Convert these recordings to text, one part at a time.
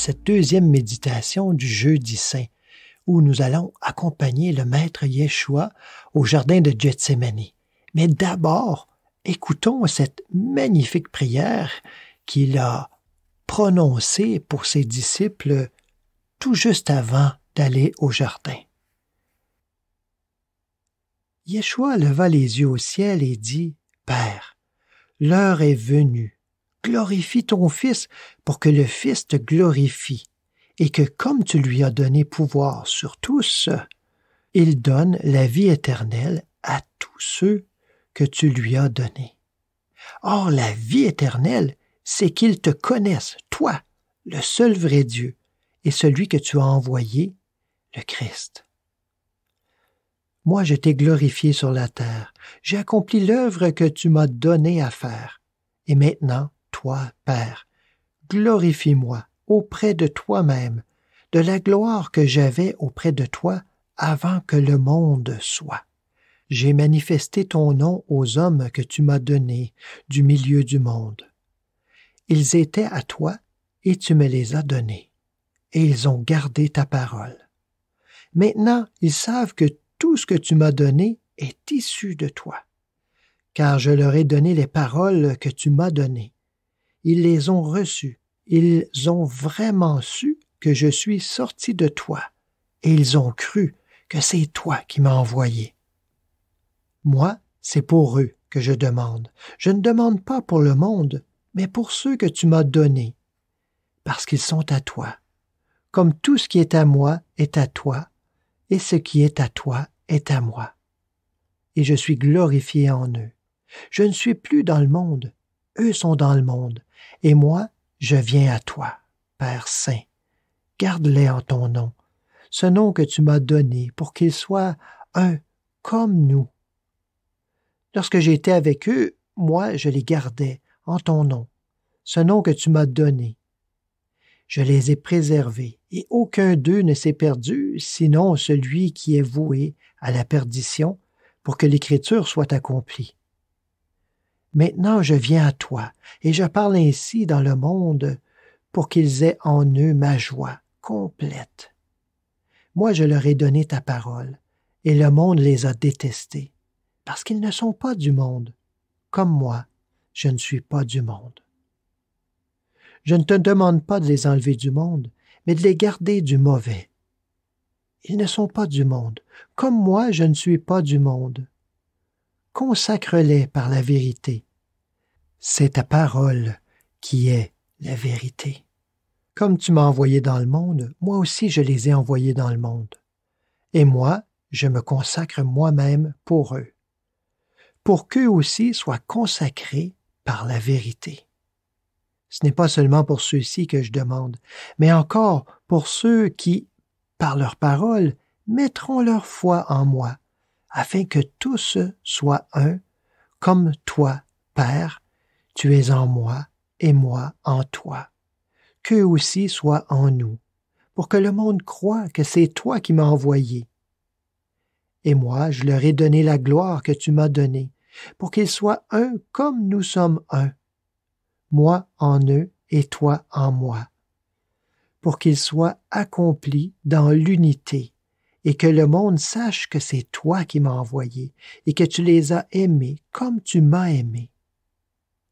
cette deuxième méditation du jeudi saint, où nous allons accompagner le maître Yeshua au jardin de Gethsemane. Mais d'abord, écoutons cette magnifique prière qu'il a prononcée pour ses disciples tout juste avant d'aller au jardin. Yeshua leva les yeux au ciel et dit, Père, l'heure est venue glorifie ton Fils pour que le Fils te glorifie, et que comme tu lui as donné pouvoir sur tous, il donne la vie éternelle à tous ceux que tu lui as donnés. Or la vie éternelle, c'est qu'ils te connaissent, toi, le seul vrai Dieu, et celui que tu as envoyé, le Christ. Moi, je t'ai glorifié sur la terre, j'ai accompli l'œuvre que tu m'as donnée à faire. Et maintenant, toi, Père, glorifie-moi auprès de toi-même, de la gloire que j'avais auprès de toi avant que le monde soit. J'ai manifesté ton nom aux hommes que tu m'as donnés du milieu du monde. Ils étaient à toi, et tu me les as donnés, et ils ont gardé ta parole. Maintenant ils savent que tout ce que tu m'as donné est issu de toi, car je leur ai donné les paroles que tu m'as données ils les ont reçus. Ils ont vraiment su que je suis sorti de toi, et ils ont cru que c'est toi qui m'as envoyé. Moi, c'est pour eux que je demande. Je ne demande pas pour le monde, mais pour ceux que tu m'as donnés, parce qu'ils sont à toi. Comme tout ce qui est à moi est à toi, et ce qui est à toi est à moi. Et je suis glorifié en eux. Je ne suis plus dans le monde, eux sont dans le monde, et moi, je viens à toi, Père Saint. Garde-les en ton nom, ce nom que tu m'as donné, pour qu'ils soient un comme nous. Lorsque j'étais avec eux, moi, je les gardais en ton nom, ce nom que tu m'as donné. Je les ai préservés, et aucun d'eux ne s'est perdu, sinon celui qui est voué à la perdition, pour que l'Écriture soit accomplie. Maintenant je viens à toi, et je parle ainsi dans le monde pour qu'ils aient en eux ma joie complète. Moi je leur ai donné ta parole, et le monde les a détestés, parce qu'ils ne sont pas du monde, comme moi, je ne suis pas du monde. Je ne te demande pas de les enlever du monde, mais de les garder du mauvais. Ils ne sont pas du monde, comme moi je ne suis pas du monde consacre-les par la vérité. C'est ta parole qui est la vérité. Comme tu m'as envoyé dans le monde, moi aussi je les ai envoyés dans le monde. Et moi, je me consacre moi-même pour eux, pour qu'eux aussi soient consacrés par la vérité. Ce n'est pas seulement pour ceux-ci que je demande, mais encore pour ceux qui, par leur parole, mettront leur foi en moi afin que tous soient un, comme toi, Père, tu es en moi et moi en toi. Qu'eux aussi soient en nous, pour que le monde croie que c'est toi qui m'as envoyé. Et moi, je leur ai donné la gloire que tu m'as donnée, pour qu'ils soient un comme nous sommes un, moi en eux et toi en moi, pour qu'ils soient accomplis dans l'unité et que le monde sache que c'est toi qui m'as envoyé, et que tu les as aimés comme tu m'as aimé.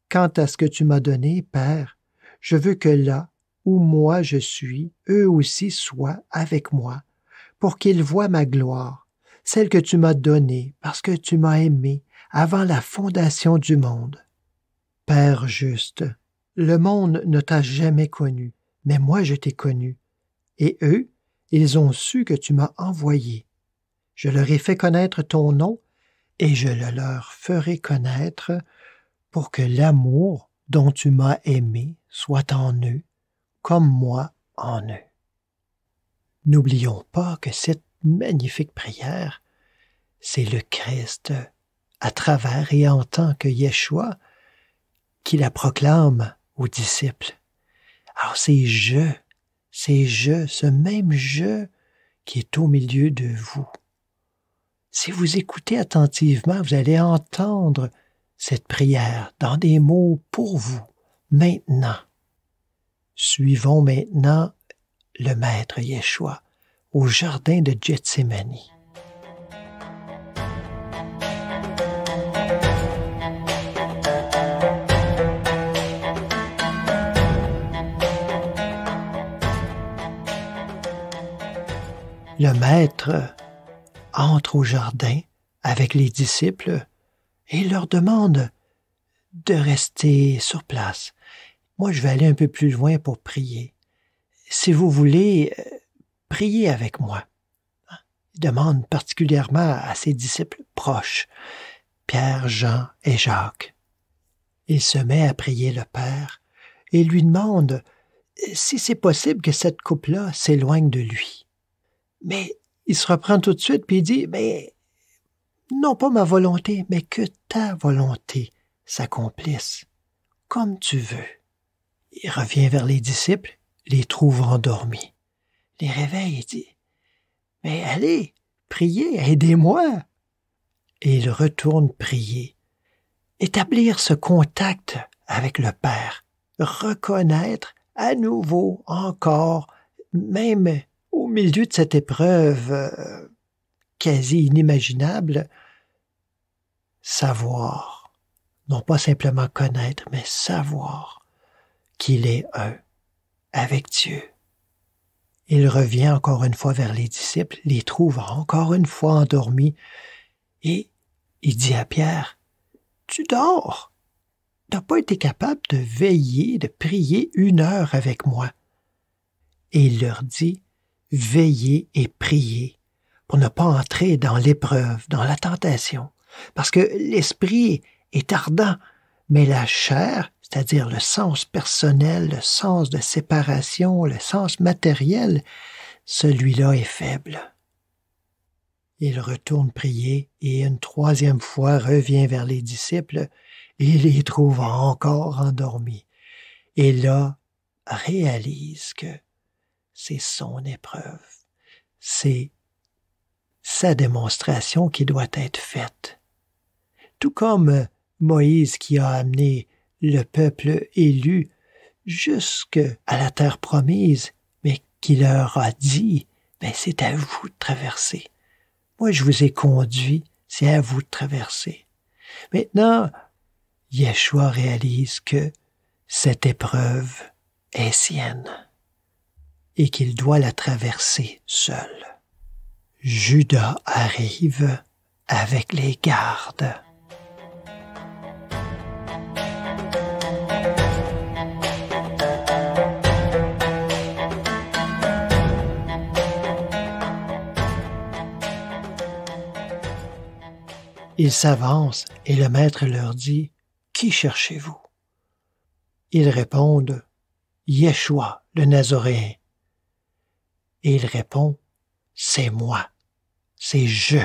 Quant à ce que tu m'as donné, Père, je veux que là où moi je suis, eux aussi soient avec moi, pour qu'ils voient ma gloire, celle que tu m'as donnée parce que tu m'as aimé avant la fondation du monde. Père juste, le monde ne t'a jamais connu, mais moi je t'ai connu, et eux, ils ont su que tu m'as envoyé. Je leur ai fait connaître ton nom, et je le leur ferai connaître pour que l'amour dont tu m'as aimé soit en eux, comme moi en eux. N'oublions pas que cette magnifique prière, c'est le Christ, à travers et en tant que Yeshua, qui la proclame aux disciples. Alors c'est je c'est je, ce même je qui est au milieu de vous. Si vous écoutez attentivement, vous allez entendre cette prière dans des mots pour vous, maintenant. Suivons maintenant le Maître Yeshua au jardin de Gethsemane. le maître entre au jardin avec les disciples et leur demande de rester sur place. Moi, je vais aller un peu plus loin pour prier. Si vous voulez, euh, priez avec moi. Il demande particulièrement à ses disciples proches, Pierre, Jean et Jacques. Il se met à prier le Père et lui demande si c'est possible que cette coupe-là s'éloigne de lui. Mais il se reprend tout de suite, puis il dit, mais non pas ma volonté, mais que ta volonté s'accomplisse, comme tu veux. Il revient vers les disciples, les trouve endormis. Les réveille et dit, mais allez, priez, aidez-moi. Et il retourne prier. Établir ce contact avec le Père, reconnaître à nouveau, encore, même milieu de cette épreuve euh, quasi inimaginable, savoir, non pas simplement connaître, mais savoir qu'il est un avec Dieu. Il revient encore une fois vers les disciples, les trouve encore une fois endormis, et il dit à Pierre, Tu dors. Tu n'as pas été capable de veiller, de prier une heure avec moi. Et il leur dit, veillez et priez pour ne pas entrer dans l'épreuve, dans la tentation, parce que l'esprit est ardent, mais la chair, c'est-à-dire le sens personnel, le sens de séparation, le sens matériel, celui-là est faible. Il retourne prier et une troisième fois revient vers les disciples et les trouve encore endormis. Et là, réalise que c'est son épreuve. C'est sa démonstration qui doit être faite. Tout comme euh, Moïse qui a amené le peuple élu jusque à la terre promise, mais qui leur a dit, mais ben, c'est à vous de traverser. Moi, je vous ai conduit, c'est à vous de traverser. Maintenant, Yeshua réalise que cette épreuve est sienne et qu'il doit la traverser seul. Judas arrive avec les gardes. Ils s'avancent et le maître leur dit, Qui cherchez-vous Ils répondent, Yeshua, le Nazoréen. Et il répond, c'est moi, c'est je.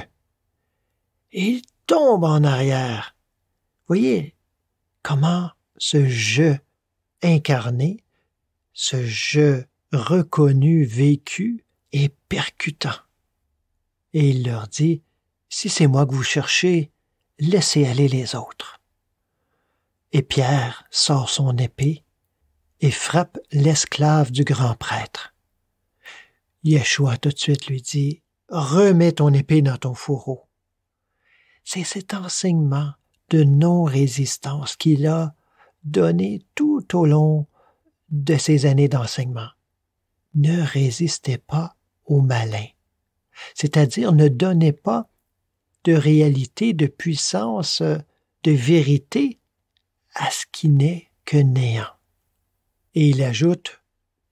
Et il tombe en arrière. Voyez comment ce je incarné, ce je reconnu, vécu, est percutant. Et il leur dit, si c'est moi que vous cherchez, laissez aller les autres. Et Pierre sort son épée et frappe l'esclave du grand prêtre. Yeshua tout de suite lui dit Remets ton épée dans ton fourreau. C'est cet enseignement de non-résistance qu'il a donné tout au long de ses années d'enseignement. Ne résistez pas au malin, c'est-à-dire ne donnez pas de réalité, de puissance, de vérité à ce qui n'est que néant. Et il ajoute,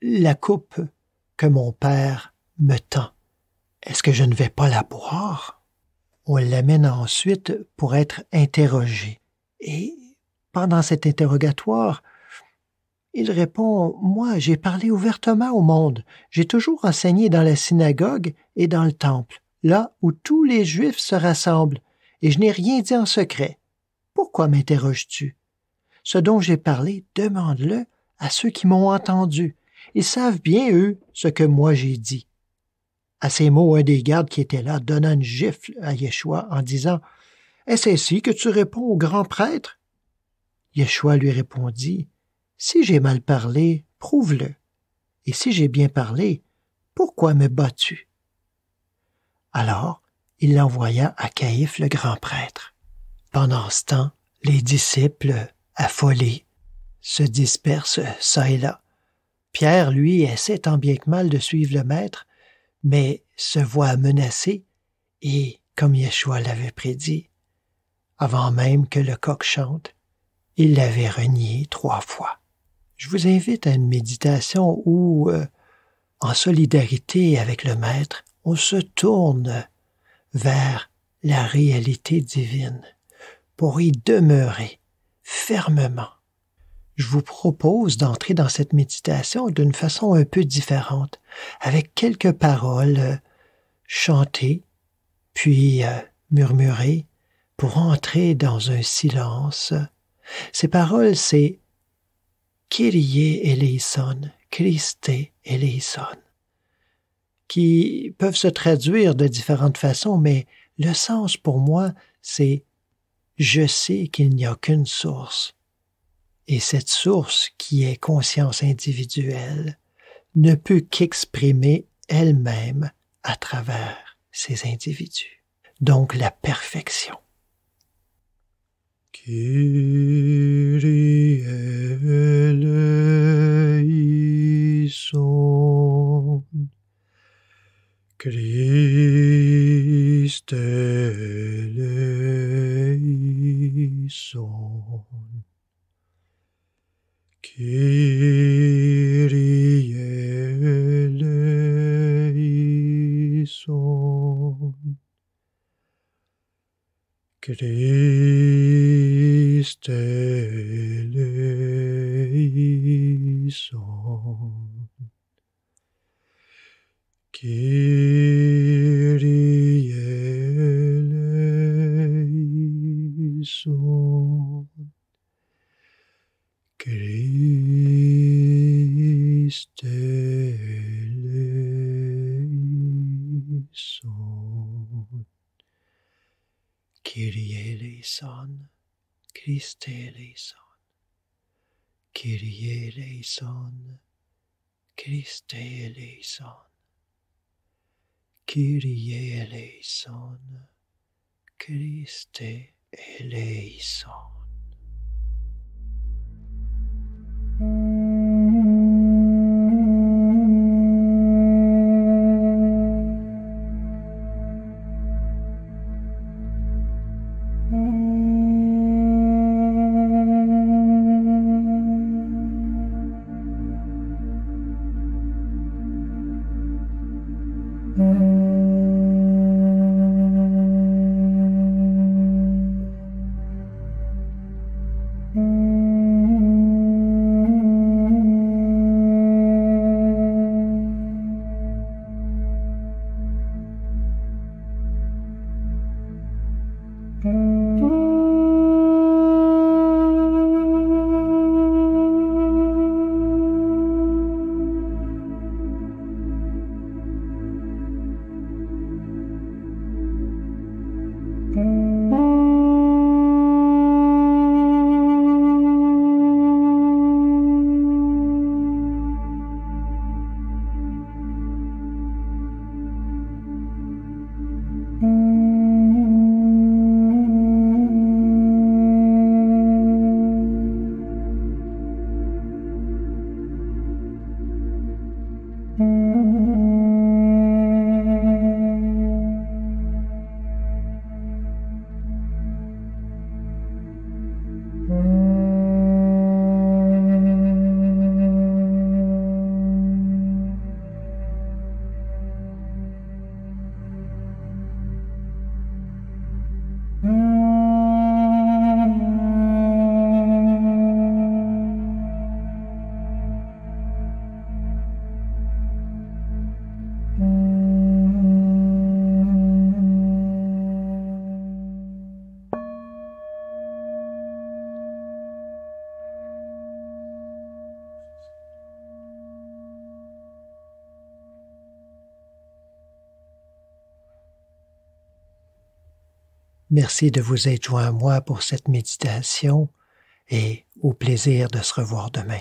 la coupe mon père me tend. Est-ce que je ne vais pas la boire? On l'amène ensuite pour être interrogé. Et pendant cet interrogatoire, il répond Moi, j'ai parlé ouvertement au monde. J'ai toujours enseigné dans la synagogue et dans le temple, là où tous les Juifs se rassemblent, et je n'ai rien dit en secret. Pourquoi m'interroges-tu Ce dont j'ai parlé, demande-le à ceux qui m'ont entendu. Ils savent bien, eux, ce que moi j'ai dit. À ces mots, un des gardes qui était là donna une gifle à Yeshua en disant Est-ce ainsi que tu réponds au grand prêtre Yeshua lui répondit Si j'ai mal parlé, prouve-le. Et si j'ai bien parlé, pourquoi me bats-tu Alors, il l'envoya à Caïphe le grand prêtre. Pendant ce temps, les disciples, affolés, se dispersent çà et là. Pierre, lui, essaie tant bien que mal de suivre le maître, mais se voit menacé, et, comme Yeshua l'avait prédit, avant même que le coq chante, il l'avait renié trois fois. Je vous invite à une méditation où, euh, en solidarité avec le Maître, on se tourne vers la réalité divine pour y demeurer fermement je vous propose d'entrer dans cette méditation d'une façon un peu différente, avec quelques paroles euh, chantées, puis euh, murmurées, pour entrer dans un silence. Ces paroles, c'est Kyrie eleison, Christe eleison, qui peuvent se traduire de différentes façons, mais le sens pour moi, c'est Je sais qu'il n'y a qu'une source et cette source qui est conscience individuelle ne peut qu'exprimer elle-même à travers ces individus. Donc la perfection. Christe eleison. Kyrie eleison. Christe eleison, Christe eleison, Kyrie eleison, Christe eleison, Kyrie eleison, Christe eleison. Merci de vous être joint à moi pour cette méditation et au plaisir de se revoir demain.